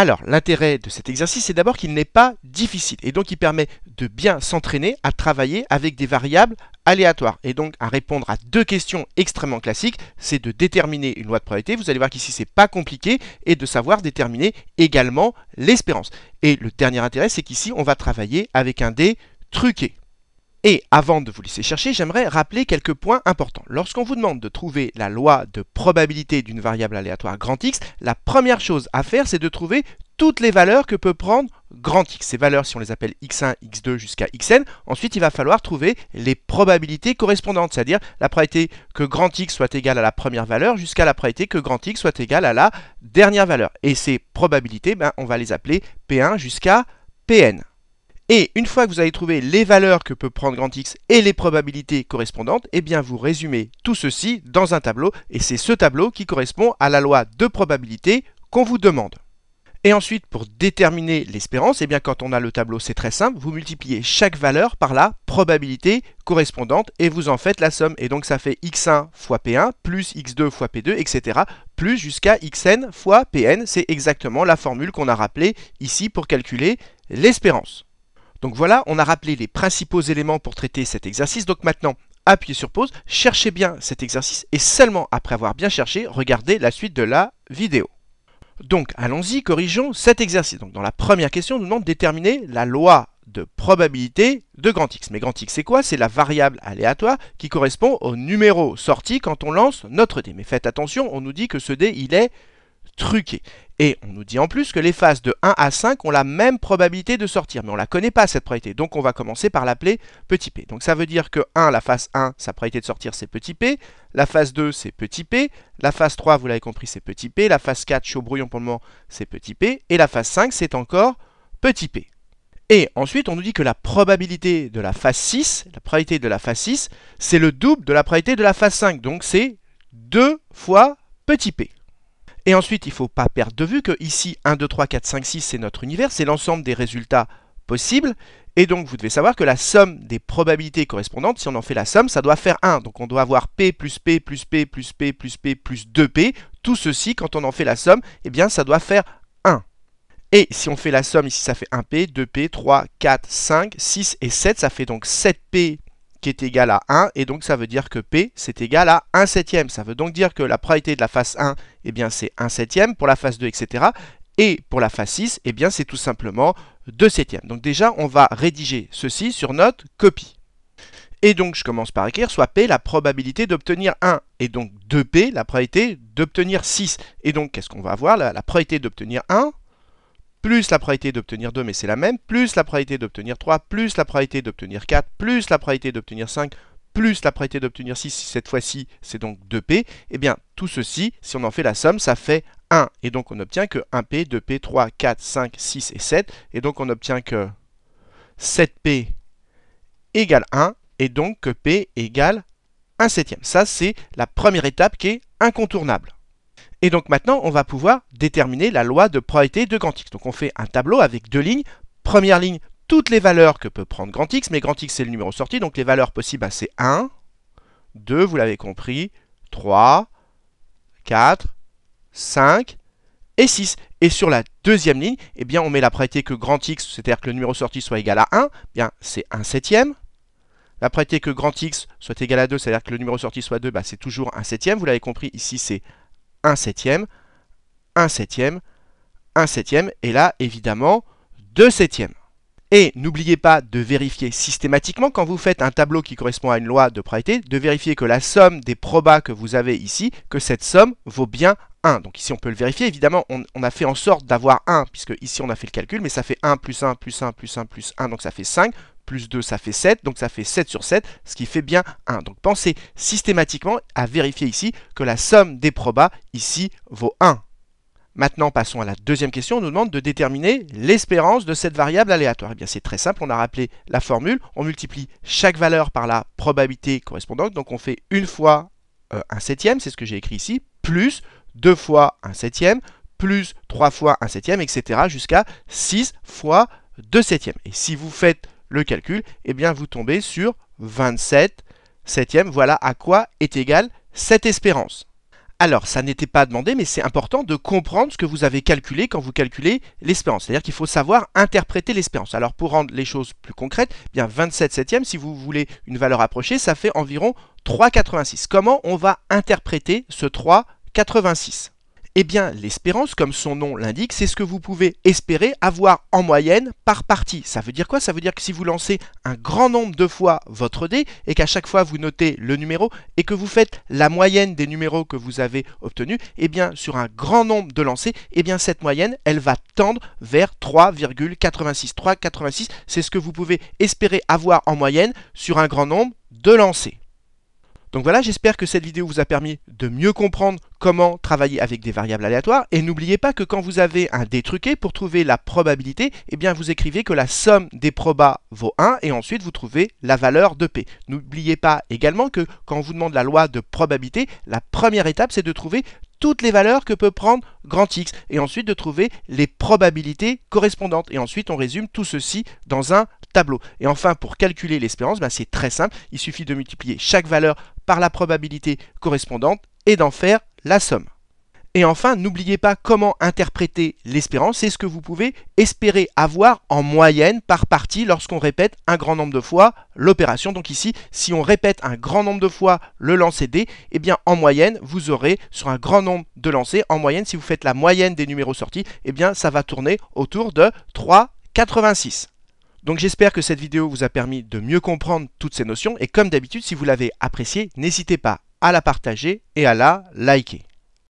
Alors, l'intérêt de cet exercice, c'est d'abord qu'il n'est pas difficile et donc il permet de bien s'entraîner à travailler avec des variables aléatoires et donc à répondre à deux questions extrêmement classiques, c'est de déterminer une loi de priorité, vous allez voir qu'ici c'est pas compliqué, et de savoir déterminer également l'espérance. Et le dernier intérêt, c'est qu'ici on va travailler avec un dé truqué. Et avant de vous laisser chercher, j'aimerais rappeler quelques points importants. Lorsqu'on vous demande de trouver la loi de probabilité d'une variable aléatoire grand X, la première chose à faire, c'est de trouver toutes les valeurs que peut prendre grand X. Ces valeurs, si on les appelle x1, x2 jusqu'à xn, ensuite il va falloir trouver les probabilités correspondantes, c'est-à-dire la probabilité que grand X soit égal à la première valeur jusqu'à la probabilité que grand X soit égal à la dernière valeur. Et ces probabilités, ben, on va les appeler P1 jusqu'à Pn. Et une fois que vous avez trouvé les valeurs que peut prendre grand X et les probabilités correspondantes, eh bien vous résumez tout ceci dans un tableau et c'est ce tableau qui correspond à la loi de probabilité qu'on vous demande. Et ensuite, pour déterminer l'espérance, eh bien quand on a le tableau, c'est très simple, vous multipliez chaque valeur par la probabilité correspondante et vous en faites la somme. Et donc ça fait x1 fois p1 plus x2 fois p2, etc. plus jusqu'à xn fois pn. C'est exactement la formule qu'on a rappelée ici pour calculer l'espérance. Donc voilà, on a rappelé les principaux éléments pour traiter cet exercice. Donc maintenant, appuyez sur pause, cherchez bien cet exercice et seulement après avoir bien cherché, regardez la suite de la vidéo. Donc allons-y, corrigeons cet exercice. Donc dans la première question, nous demande de déterminer la loi de probabilité de grand X. Mais grand X c'est quoi C'est la variable aléatoire qui correspond au numéro sorti quand on lance notre dé. Mais faites attention, on nous dit que ce dé il est truqué. Et on nous dit en plus que les phases de 1 à 5 ont la même probabilité de sortir, mais on ne la connaît pas cette probabilité, donc on va commencer par l'appeler petit p. Donc ça veut dire que 1, la phase 1, sa probabilité de sortir c'est petit p, la phase 2 c'est petit p, la phase 3, vous l'avez compris, c'est petit p, la phase 4, chaud suis brouillon pour le moment, c'est petit p, et la phase 5 c'est encore petit p. Et ensuite, on nous dit que la probabilité de la phase 6, la probabilité de la phase 6, c'est le double de la probabilité de la phase 5. Donc c'est 2 fois petit p. Et ensuite, il ne faut pas perdre de vue que ici, 1, 2, 3, 4, 5, 6, c'est notre univers, c'est l'ensemble des résultats possibles. Et donc, vous devez savoir que la somme des probabilités correspondantes, si on en fait la somme, ça doit faire 1. Donc, on doit avoir P plus P plus P plus P plus P plus 2P. Tout ceci, quand on en fait la somme, eh bien, ça doit faire 1. Et si on fait la somme, ici, ça fait 1P, 2P, 3, 4, 5, 6 et 7. Ça fait donc 7P qui est égal à 1, et donc ça veut dire que P, c'est égal à 1 septième. Ça veut donc dire que la probabilité de la face 1, et eh bien c'est 1 septième, pour la face 2, etc. Et pour la face 6, et eh bien c'est tout simplement 2 septièmes. Donc déjà, on va rédiger ceci sur notre copie. Et donc, je commence par écrire soit P, la probabilité d'obtenir 1, et donc 2P, la probabilité d'obtenir 6. Et donc, qu'est-ce qu'on va avoir la probabilité d'obtenir 1, plus la probabilité d'obtenir 2, mais c'est la même, plus la probabilité d'obtenir 3, plus la probabilité d'obtenir 4, plus la probabilité d'obtenir 5, plus la probabilité d'obtenir 6, cette fois-ci c'est donc 2p, et eh bien tout ceci, si on en fait la somme, ça fait 1. Et donc on obtient que 1p, 2p, 3, 4, 5, 6 et 7. Et donc on obtient que 7p égale 1, et donc que p égale 1 septième. Ça c'est la première étape qui est incontournable. Et donc maintenant, on va pouvoir déterminer la loi de probabilité de grand X. Donc on fait un tableau avec deux lignes. Première ligne, toutes les valeurs que peut prendre grand X, mais grand X c'est le numéro sorti, donc les valeurs possibles, bah, c'est 1, 2, vous l'avez compris, 3, 4, 5 et 6. Et sur la deuxième ligne, eh bien, on met la probabilité que grand X, c'est-à-dire que le numéro sorti soit égal à 1, eh bien c'est 1 septième. La probabilité que grand X soit égal à 2, c'est-à-dire que le numéro sorti soit 2, bah, c'est toujours 1 septième. Vous l'avez compris, ici c'est 1 septième, 1 septième, 1 septième, et là, évidemment, 2 septièmes. Et n'oubliez pas de vérifier systématiquement, quand vous faites un tableau qui correspond à une loi de probabilité, de vérifier que la somme des probas que vous avez ici, que cette somme vaut bien 1. Donc ici, on peut le vérifier. Évidemment, on, on a fait en sorte d'avoir 1, puisque ici, on a fait le calcul, mais ça fait 1 plus 1 plus 1 plus 1 plus 1, donc ça fait 5, plus 2, ça fait 7, donc ça fait 7 sur 7, ce qui fait bien 1. Donc pensez systématiquement à vérifier ici que la somme des probas ici vaut 1. Maintenant, passons à la deuxième question. On nous demande de déterminer l'espérance de cette variable aléatoire. Eh bien, c'est très simple. On a rappelé la formule. On multiplie chaque valeur par la probabilité correspondante. Donc, on fait une fois 1 euh, un septième, c'est ce que j'ai écrit ici, plus deux fois un septième, plus trois fois un septième, etc. jusqu'à 6 fois 2 septièmes. Et si vous faites le calcul, eh bien vous tombez sur 27 septième. Voilà à quoi est égale cette espérance. Alors, ça n'était pas demandé, mais c'est important de comprendre ce que vous avez calculé quand vous calculez l'espérance. C'est-à-dire qu'il faut savoir interpréter l'espérance. Alors, pour rendre les choses plus concrètes, eh bien 27 septième, si vous voulez une valeur approchée, ça fait environ 3,86. Comment on va interpréter ce 3,86 eh bien, l'espérance, comme son nom l'indique, c'est ce que vous pouvez espérer avoir en moyenne par partie. Ça veut dire quoi Ça veut dire que si vous lancez un grand nombre de fois votre dé et qu'à chaque fois vous notez le numéro et que vous faites la moyenne des numéros que vous avez obtenus, eh bien, sur un grand nombre de lancers, eh bien, cette moyenne, elle va tendre vers 3,86. 3,86, c'est ce que vous pouvez espérer avoir en moyenne sur un grand nombre de lancers. Donc voilà, j'espère que cette vidéo vous a permis de mieux comprendre comment travailler avec des variables aléatoires. Et n'oubliez pas que quand vous avez un dé truqué, pour trouver la probabilité, eh bien vous écrivez que la somme des probas vaut 1 et ensuite vous trouvez la valeur de P. N'oubliez pas également que quand on vous demande la loi de probabilité, la première étape c'est de trouver toutes les valeurs que peut prendre grand X et ensuite de trouver les probabilités correspondantes. Et ensuite, on résume tout ceci dans un tableau. Et enfin, pour calculer l'espérance, bah, c'est très simple. Il suffit de multiplier chaque valeur par la probabilité correspondante et d'en faire la somme. Et enfin, n'oubliez pas comment interpréter l'espérance, c'est ce que vous pouvez espérer avoir en moyenne par partie lorsqu'on répète un grand nombre de fois l'opération. Donc ici, si on répète un grand nombre de fois le lancer D, eh bien en moyenne, vous aurez sur un grand nombre de lancers, en moyenne, si vous faites la moyenne des numéros sortis, eh bien ça va tourner autour de 3,86. Donc j'espère que cette vidéo vous a permis de mieux comprendre toutes ces notions et comme d'habitude, si vous l'avez appréciée, n'hésitez pas à la partager et à la liker.